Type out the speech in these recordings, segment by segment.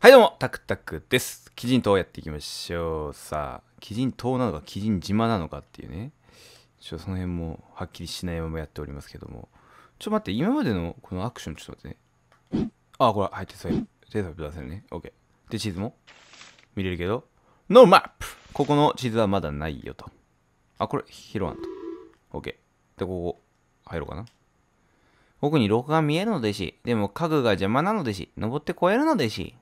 はいどうも、タクタクです。ジン島やっていきましょう。さあ、ジン島なのか、キジン島なのかっていうね。ちょっとその辺もはっきりしないままやっておりますけども。ちょっと待って、今までのこのアクションちょっと待ってね。あ、これ、入ってそうい、手伝いくださいね。OK。で、地図も見れるけど、ノーマップここの地図はまだないよと。あ、これ、拾わんと。OK。で、ここ、入ろうかな。奥に廊下が見えるのでし。でも家具が邪魔なのでし。登って越えるのでし。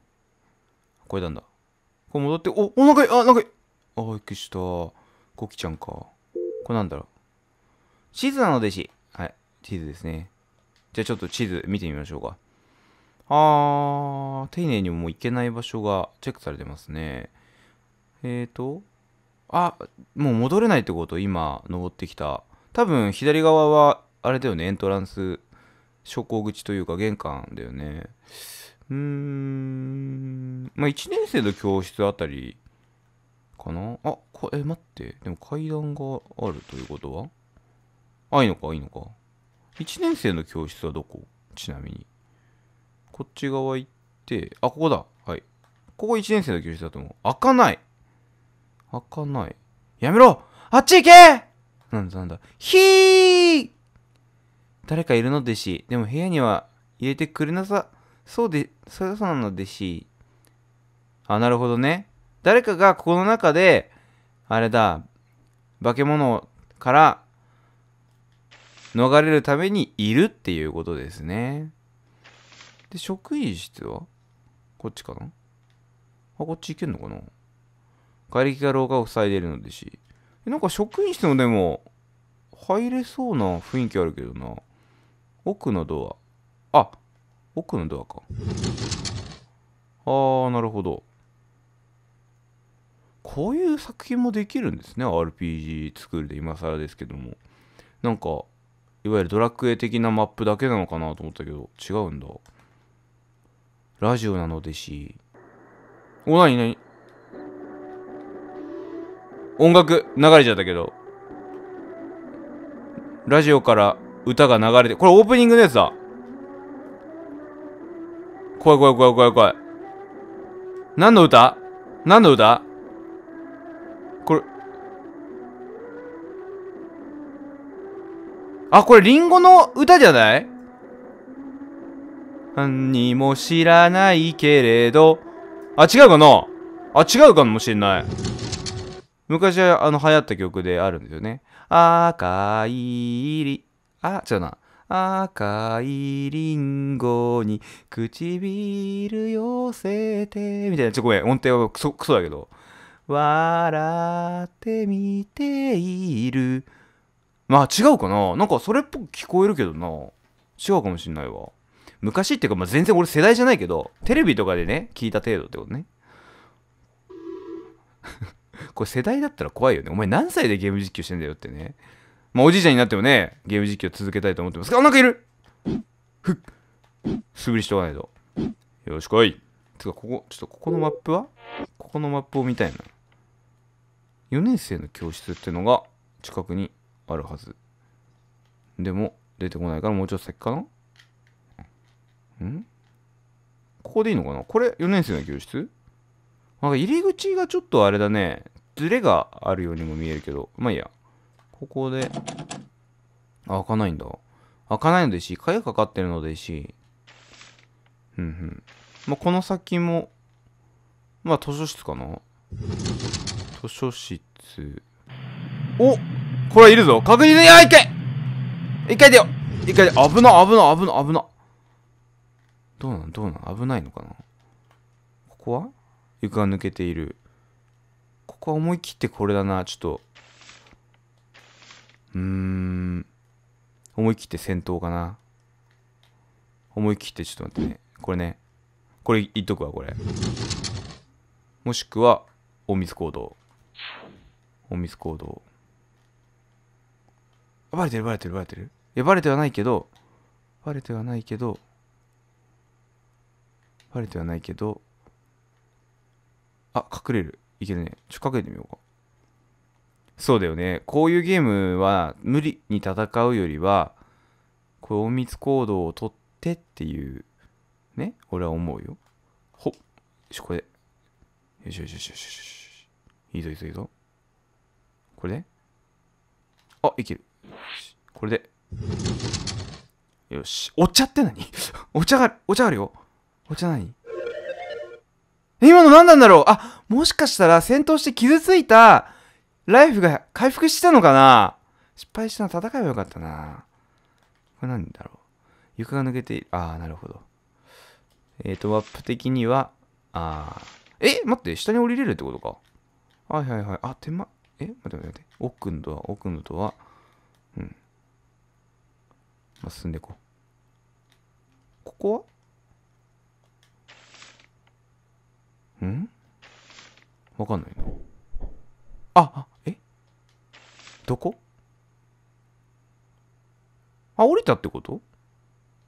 越えたんだ。これ戻って、お、おなんいあ、なんかいあ、びっくりした。コキちゃんか。これなんだろう。地図なのでし。はい、地図ですね。じゃあちょっと地図見てみましょうか。あー、丁寧にもう行けない場所がチェックされてますね。えーと、あ、もう戻れないってこと今、登ってきた多分左側はあれだよねエントランス昇降口というか玄関だよねうーんまあ1年生の教室あたりかなあこえ待ってでも階段があるということはあいいのかいいのか1年生の教室はどこちなみにこっち側行ってあここだはいここ1年生の教室だと思う開かない開かないやめろあっち行けなんだなんだ。ひー誰かいるのでし。でも部屋には入れてくれなさ、そうで、そうなのでし。あ、なるほどね。誰かがここの中で、あれだ、化け物から逃れるためにいるっていうことですね。で、職員室はこっちかなあ、こっち行けんのかな瓦礫が廊下を塞いでいるのでし。なんか職員室もでも、入れそうな雰囲気あるけどな。奥のドア。あ、奥のドアか。あー、なるほど。こういう作品もできるんですね。RPG 作るで今更ですけども。なんか、いわゆるドラクエ的なマップだけなのかなと思ったけど、違うんだ。ラジオなのでし。お、なになに音楽流れちゃったけど。ラジオから歌が流れて、これオープニングのやつだ。怖い怖い怖い怖い怖い。何の歌何の歌これ。あ、これリンゴの歌じゃない何も知らないけれど。あ、違うかなあ、違うかもしれない。昔はあの流行った曲であるんですよね。赤いり、あ、違うな。赤いリンゴに唇寄せて、みたいな。ちょ、ごめん。音程はクソ、クソだけど。笑ってみている。まあ違うかななんかそれっぽく聞こえるけどな。違うかもしんないわ。昔っていうか、まあ、全然俺世代じゃないけど、テレビとかでね、聞いた程度ってことね。これ世代だったら怖いよね。お前何歳でゲーム実況してんだよってね。まあおじいちゃんになってもね、ゲーム実況続けたいと思ってますあ、なんかいるふっ。素振りしとかないと。よろし来い。つか、ここ、ちょっとここのマップはここのマップを見たいな。4年生の教室ってのが近くにあるはず。でも、出てこないからもうちょっと先かなんここでいいのかなこれ4年生の教室なんか入り口がちょっとあれだね。ズレがあるようにも見えるけど、まあいいや。ここで、開かないんだ。開かないのでし、かゆかかってるのでし、うんうん。まあ、この先も、まあ、図書室かな。図書室。おこれはいるぞ確実に、あ、一回一回出よう一回で、危な、危な、危な、危な。どうなんどうなん危ないのかなここは床が抜けている。ここは思い切ってこれだなちょっとうーん思い切って戦闘かな思い切ってちょっと待ってねこれねこれ言っとくわこれもしくは大水行動大水行動バレてるバレてるバレてるいやバレてはないけどバレてはないけどバレてはないけどあ隠れるいけるね。ちょ、かけてみようか。そうだよね。こういうゲームは無理に戦うよりは、こう、隠密行動をとってっていう、ね、俺は思うよ。ほっ。よし、これよしよしよしよしよし。いいぞいいぞいいぞ。これで。あ、いける。これで。よし。お茶って何 お茶が、お茶あるよ。お茶何今の何なんだろうあ、もしかしたら戦闘して傷ついたライフが回復してたのかな失敗したの戦えばよかったな。これ何だろう床が抜けている。ああ、なるほど。えっ、ー、と、ワップ的には、ああ。え待って、下に降りれるってことか。はいはいはい。あ、手間。え待って待って待って。奥のドア、奥のドア。うん。まあ、進んでいこう。ここはんわかんないな。あ、あ、えどこあ、降りたってこと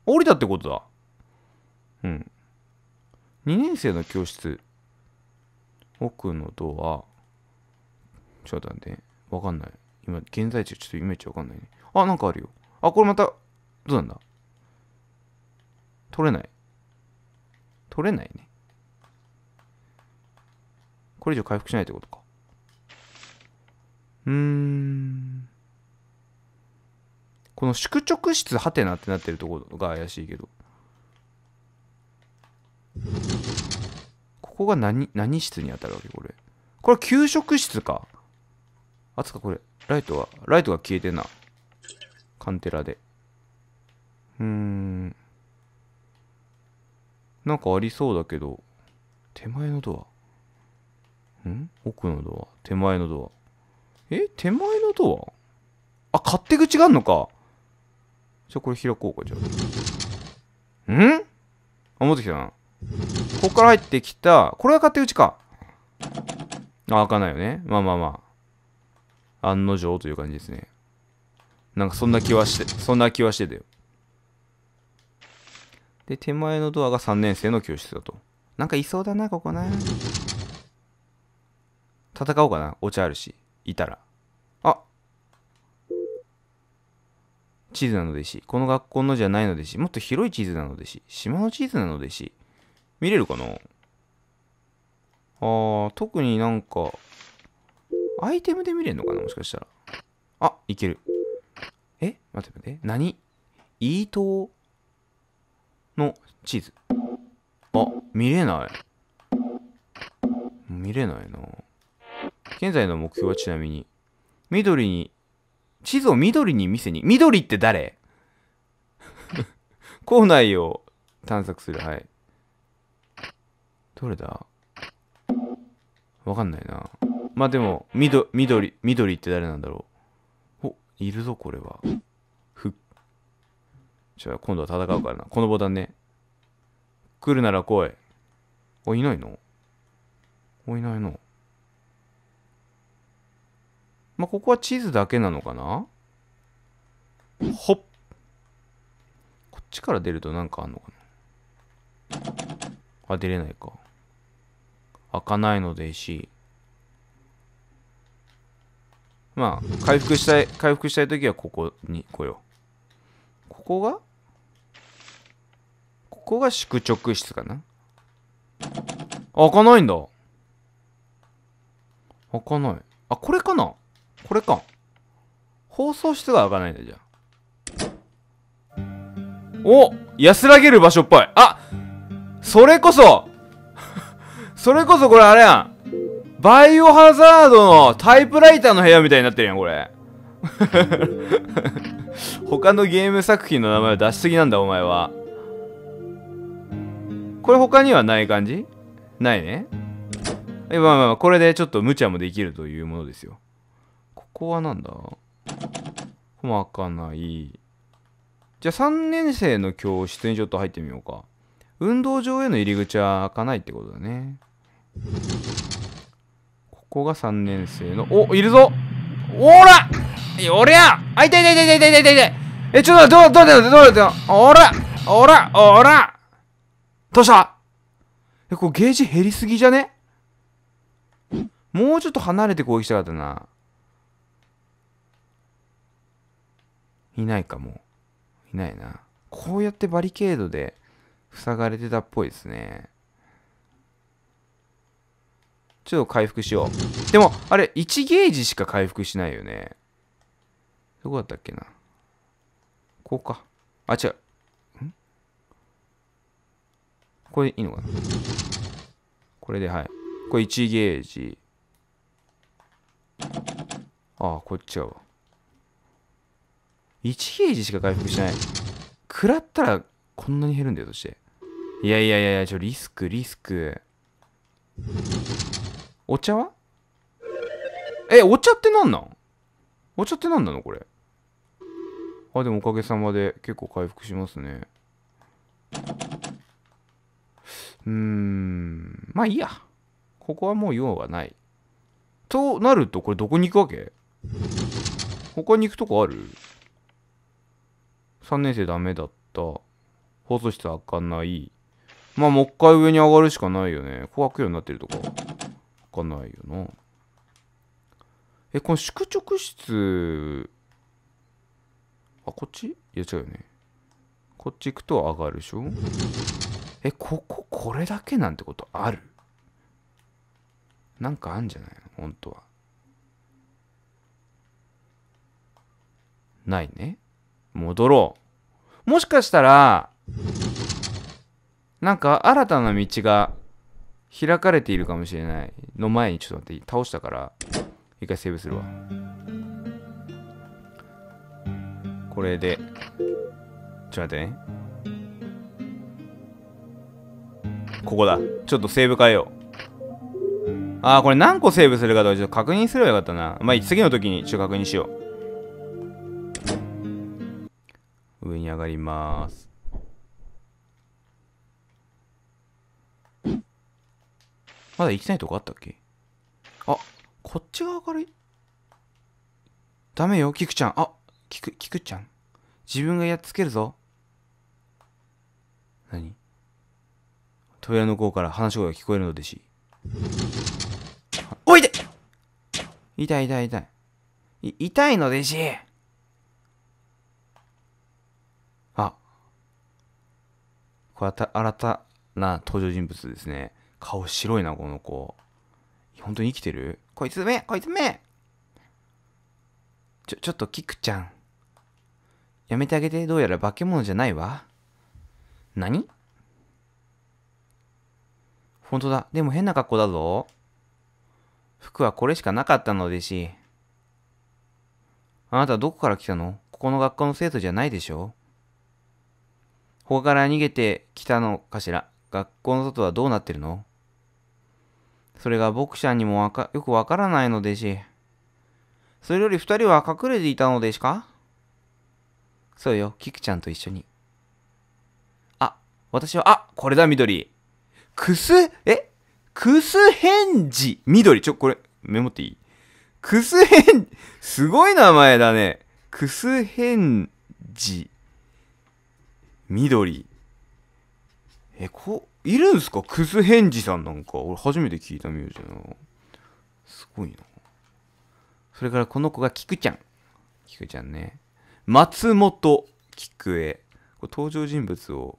降りたってことだ。うん。2年生の教室。奥のドア。ちょっと待って。わかんない。今、現在地ちょっとイメージわかんないね。あ、なんかあるよ。あ、これまた、どうなんだ取れない。取れないね。これ以上回復しないってことか。うーん。この宿直室ハテナってなってるところが怪しいけど。ここが何、何室に当たるわけこれ。これ給食室か。あつかこれ、ライトは、ライトが消えてんな。カンテラで。うーん。なんかありそうだけど、手前のドア。ん奥のドア手前のドアえ手前のドアあ勝手口があんのかじゃあこれ開こうかじゃあんあ戻ってきたなここから入ってきたこれが勝手口かあ開かないよねまあまあまあ案の定という感じですねなんかそんな気はしてそんな気はしてたよで手前のドアが3年生の教室だとなんかいそうだなここな戦おうかな。お茶あるし。いたら。あ地図なのでし。この学校のじゃないのでし。もっと広い地図なのでし。島の地図なのでし。見れるかなあー、特になんか、アイテムで見れるのかなもしかしたら。あ、いける。え待って待って。何イートの地図。あ、見れない。見れないな。現在の目標はちなみに、緑に、地図を緑に見せに、緑って誰 校内を探索する、はい。どれだわかんないな。まあでも、みど、緑、緑って誰なんだろう。お、いるぞ、これは。ふっ。じゃあ、今度は戦うからな。このボタンね。来るなら来い。お、いないのお、いないのまあ、ここは地図だけなのかなほっ。こっちから出るとなんかあんのかなあ、出れないか。開かないのでし。まあ、回復したい、回復したいときはここに来よう。ここがここが宿直室かな開かないんだ。開かない。あ、これかなこれか。放送室が開かないんだ、じゃん。お安らげる場所っぽい。あそれこそ それこそこれあれやん。バイオハザードのタイプライターの部屋みたいになってるやん、これ。他のゲーム作品の名前を出しすぎなんだ、お前は。これ他にはない感じないね。まあまあまあ、これでちょっと無茶もできるというものですよ。こはなんだ細かない。じゃあ3年生の教室にちょっと入ってみようか。運動場への入り口は開かないってことだね。ここが3年生の、お、いるぞおらおりゃあいたいたいたいたいたいたいたいたえ、ちょっと、ど、う、ど、うど、うど、ど、ど、おらおらおらどうしたえ、これゲージ減りすぎじゃねもうちょっと離れて攻撃したかったな。いないかも。いないな。こうやってバリケードで塞がれてたっぽいですね。ちょっと回復しよう。でも、あれ、1ゲージしか回復しないよね。どこだったっけな。こうか。あ、違う。んこれでいいのかなこれではい。これ1ゲージ。ああ、こっちは。1ゲージしか回復しない。食らったらこんなに減るんだよ、そして。いやいやいやいや、ちょ、リスク、リスク。お茶はえ、お茶って何なんお茶って何なのこれ。あ、でもおかげさまで結構回復しますね。うーん。まあいいや。ここはもう用はない。となると、これどこに行くわけ他に行くとこある3年生ダメだった放送室開かないまあもう一回上に上がるしかないよね怖くようになってるとか開かないよなえこの宿直室あこっちいや違うよねこっち行くと上がるでしょえこここれだけなんてことあるなんかあんじゃないの本当はないね戻ろう。もしかしたら、なんか新たな道が開かれているかもしれない。の前にちょっと待って、倒したから、一回セーブするわ。これで、ちょっと待ってね。ここだ。ちょっとセーブ変えよう。あー、これ何個セーブするかとかちょっと確認すればよかったな。まあ、次の時にちょっと確認しよう。上に上がります。まだ行きたいとこあったっけあ、こっち側からダメよ、キクちゃん。あ、キク、キクちゃん。自分がやっつけるぞ。何扉の向から話し声が聞こえるのでし。おいで痛い痛い痛い。い痛いのでし。これて新たな登場人物ですね。顔白いな、この子。本当に生きてるこいつめこいつめちょ、ちょっとキクちゃん。やめてあげて、どうやら化け物じゃないわ。何本当だ。でも変な格好だぞ。服はこれしかなかったのでし。あなたどこから来たのここの学校の生徒じゃないでしょ他から逃げてきたのかしら学校の外はどうなってるのそれがクちゃんにもわかよくわからないのでし。それより二人は隠れていたのですかそうよ、キクちゃんと一緒に。あ、私は、あ、これだ、緑。くす、えくす返事。緑、ちょ、これ、メモっていいくす返、すごい名前だね。くす返事。緑えこう、いるんすかクズヘンジさんなんか俺初めて聞いた名字だなすごいなそれからこの子がクちゃんクちゃんね松本菊江これ登場人物を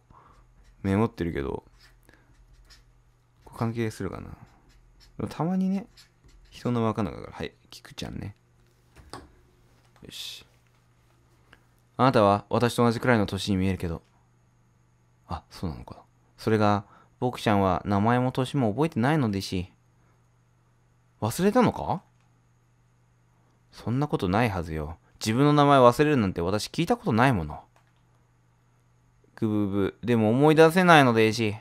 メモってるけど関係するかなたまにね人の分かんなからはいクちゃんねよしあなたは私と同じくらいの年に見えるけどあ、そうなのか。それが、僕ちゃんは名前も年も覚えてないのでし。忘れたのかそんなことないはずよ。自分の名前忘れるなんて私聞いたことないもの。ぐぶぶ、でも思い出せないのでし。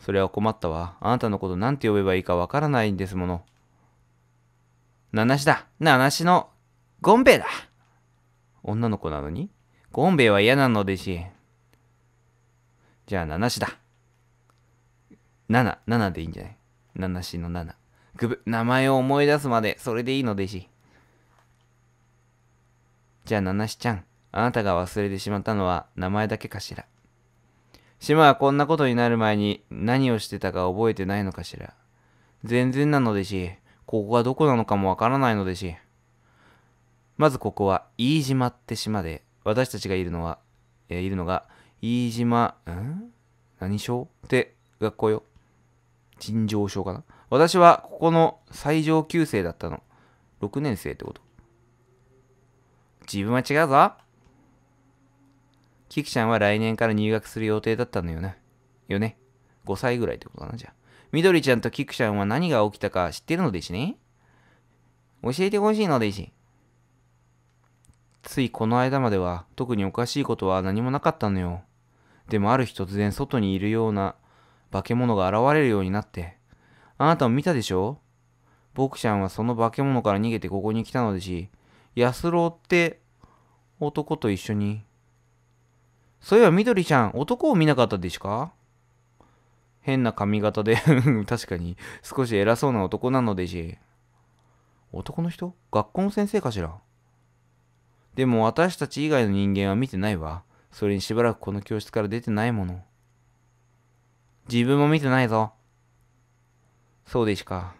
それは困ったわ。あなたのことなんて呼べばいいかわからないんですもの。七しだ七しのゴンベイだ女の子なのにゴンベイは嫌なのでし。じゃあ、7子だ。7、7でいいんじゃない ?7 子の7。くぶ、名前を思い出すまで、それでいいの、でし。じゃあ、七子ちゃん、あなたが忘れてしまったのは名前だけかしら。島はこんなことになる前に何をしてたか覚えてないのかしら。全然なのでし、ここがどこなのかもわからないのでし。まずここは飯島って島で、私たちがいるのは、えー、いるのが飯島、ん何症って学校よ。尋常症かな。私はここの最上級生だったの。6年生ってこと。自分は違うぞ。キキちゃんは来年から入学する予定だったのよね。よね。5歳ぐらいってことかな、じゃあ。みどりちゃんとキクちゃんは何が起きたか知ってるのでしね教えてほしいのでし。ついこの間までは特におかしいことは何もなかったのよ。でもある日突然外にいるような化け物が現れるようになって、あなたも見たでしょ僕ちゃんはその化け物から逃げてここに来たのでし、安郎って男と一緒に。そういえば緑ちゃん、男を見なかったでしか変な髪型で 確かに少し偉そうな男なのでし。男の人学校の先生かしらでも私たち以外の人間は見てないわ。それにしばらくこの教室から出てないもの。自分も見てないぞ。そうでしか。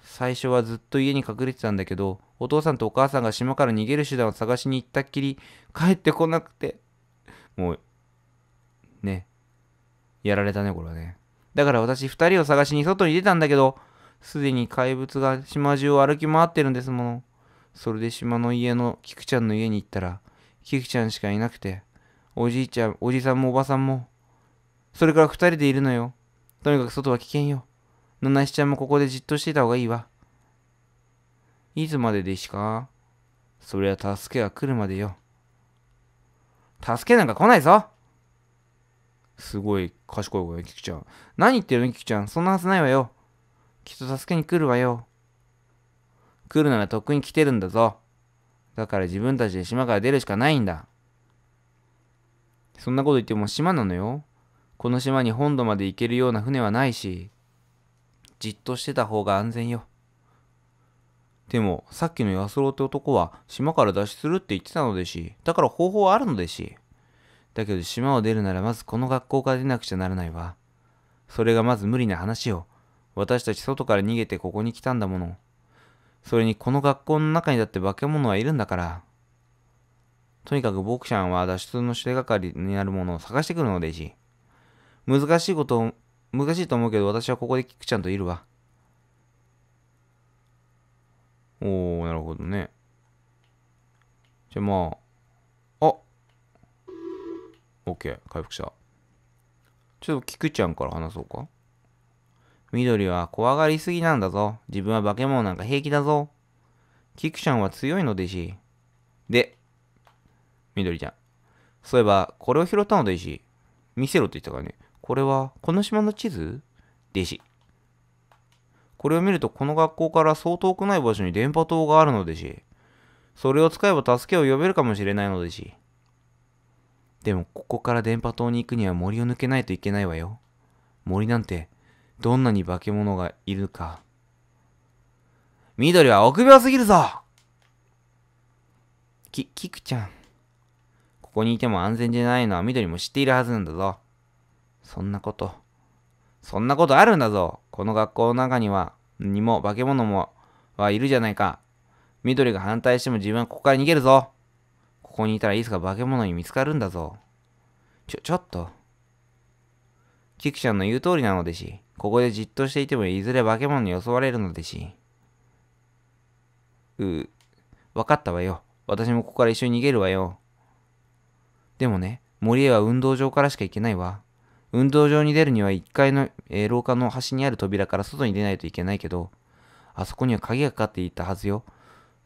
最初はずっと家に隠れてたんだけど、お父さんとお母さんが島から逃げる手段を探しに行ったっきり、帰ってこなくて。もう、ね。やられたね、これはね。だから私二人を探しに外に出たんだけど、すでに怪物が島中を歩き回ってるんですもの。それで島の家の菊ちゃんの家に行ったら、キキちゃんしかいなくて、おじいちゃん、おじさんもおばさんも、それから二人でいるのよ。とにかく外は危険よ。ナなしちゃんもここでじっとしてた方がいいわ。いつまででしかそりゃ助けが来るまでよ。助けなんか来ないぞすごい賢いわよ、キキちゃん。何言ってるの、キキちゃん。そんなはずないわよ。きっと助けに来るわよ。来るならとっくに来てるんだぞ。だから自分たちで島から出るしかないんだ。そんなこと言っても島なのよ。この島に本土まで行けるような船はないし、じっとしてた方が安全よ。でも、さっきの安郎って男は島から脱出するって言ってたのでし、だから方法はあるのでし。だけど島を出るならまずこの学校から出なくちゃならないわ。それがまず無理な話よ。私たち外から逃げてここに来たんだもの。それにこの学校の中にだって化け物はいるんだから。とにかくボクちゃんは脱出の手がかりになるものを探してくるのでい難しいこと難しいと思うけど私はここでキクちゃんといるわ。おー、なるほどね。じゃあまあ、あ !OK、回復した。ちょっとキクちゃんから話そうか。緑は怖がりすぎなんだぞ。自分は化け物なんか平気だぞ。キクちゃんは強いのでし。で、緑ちゃん。そういえば、これを拾ったのでし。見せろって言ったからね。これは、この島の地図でし。これを見ると、この学校からそう遠くない場所に電波塔があるのでし。それを使えば助けを呼べるかもしれないのでし。でも、ここから電波塔に行くには森を抜けないといけないわよ。森なんて、どんなに化け物がいるか。緑は臆病すぎるぞき、キクちゃん。ここにいても安全じゃないのは緑も知っているはずなんだぞ。そんなこと。そんなことあるんだぞ。この学校の中には、にも化け物も、はいるじゃないか。緑が反対しても自分はここから逃げるぞ。ここにいたらいつか化け物に見つかるんだぞ。ちょ、ちょっと。キクちゃんの言う通りなのでし。ここでじっとしていてもいずれ化け物に襲われるのでし。う、わかったわよ。私もここから一緒に逃げるわよ。でもね、森へは運動場からしか行けないわ。運動場に出るには1階の、えー、廊下の端にある扉から外に出ないといけないけど、あそこには鍵がかかっていたはずよ。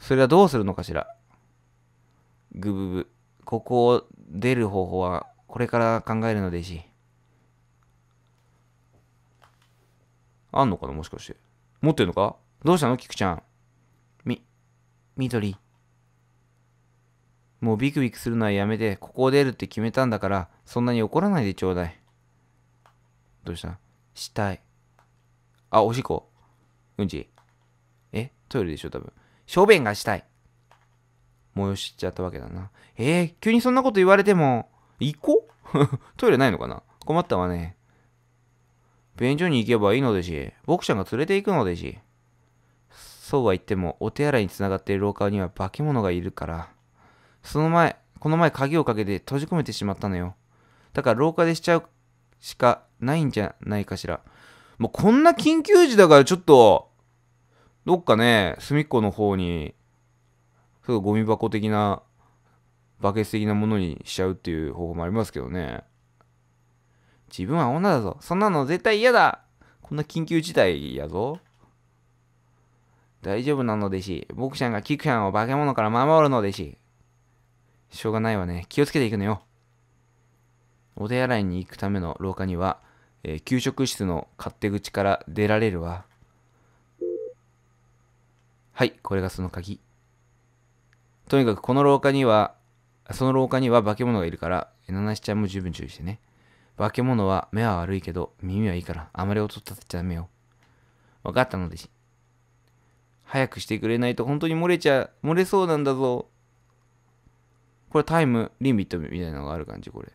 それはどうするのかしら。ぐぶぶ、ここを出る方法はこれから考えるのでし。あんのかなもしかして。持ってんのかどうしたのクちゃん。み、緑。もうビクビクするのはやめて、ここを出るって決めたんだから、そんなに怒らないでちょうだい。どうしたしたい。あ、おしっこ。うんち。えトイレでしょ多分。小便がしたい。催しちゃったわけだな。えー、急にそんなこと言われても、行こう トイレないのかな困ったわね。便所に行けばいいのでし、僕ちゃんが連れて行くのでし。そうは言っても、お手洗いにつながっている廊下には化け物がいるから。その前、この前鍵をかけて閉じ込めてしまったのよ。だから廊下でしちゃうしかないんじゃないかしら。もうこんな緊急時だからちょっと、どっかね、隅っこの方に、そうゴミ箱的な、バケツ的なものにしちゃうっていう方法もありますけどね。自分は女だぞ。そんなの絶対嫌だ。こんな緊急事態やぞ。大丈夫なのでし。僕ちゃんがキクちゃんを化け物から守るのでし。しょうがないわね。気をつけていくのよ。お手洗いに行くための廊下には、えー、給食室の勝手口から出られるわ。はい、これがその鍵。とにかくこの廊下には、その廊下には化け物がいるから、ナナシちゃんも十分注意してね。化け物は目は悪いけど耳はいいからあまり音立てちゃダメよ。分かったのです。早くしてくれないと本当に漏れちゃ、漏れそうなんだぞ。これタイムリミットみたいなのがある感じ、これ。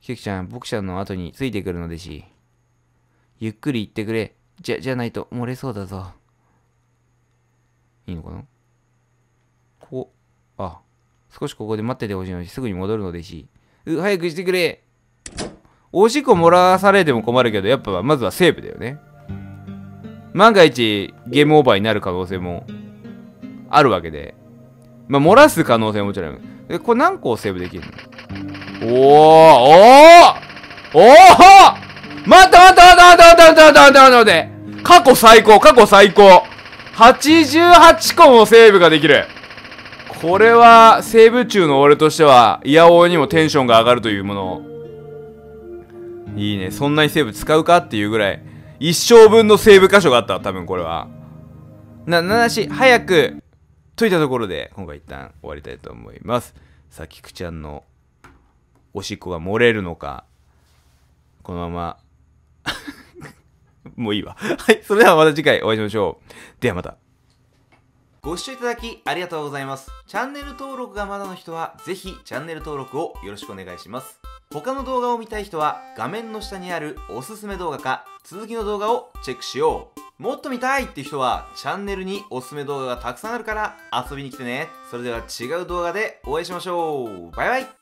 キキちゃん、僕ちゃんの後についてくるのでし。ゆっくり行ってくれ。じゃ、じゃないと漏れそうだぞ。いいのかなここ、あ、少しここで待っててほしいのにすぐに戻るのでし。う、早くしてくれおしっこ漏らされても困るけど、やっぱまずはセーブだよね。万が一、ゲームオーバーになる可能性もあるわけで。まあ、漏らす可能性ももちろん。え、これ何個セーブできるのおーおーおー待った待った待った待った待った待った待った待った過去最高過去最高 !88 個もセーブができるこれは、セーブ中の俺としては、イヤオーにもテンションが上がるというものをいいね。そんなにセーブ使うかっていうぐらい。一生分のセーブ箇所があった。多分これは。な、なし、早く、といたところで、今回一旦終わりたいと思います。さきくちゃんの、おしっこが漏れるのか、このまま もういいわ。はい。それではまた次回お会いしましょう。ではまた。ご視聴いただきありがとうございます。チャンネル登録がまだの人は、ぜひチャンネル登録をよろしくお願いします。他の動画を見たい人は画面の下にあるおすすめ動画か続きの動画をチェックしようもっと見たいって人はチャンネルにおすすめ動画がたくさんあるから遊びに来てねそれでは違う動画でお会いしましょうバイバイ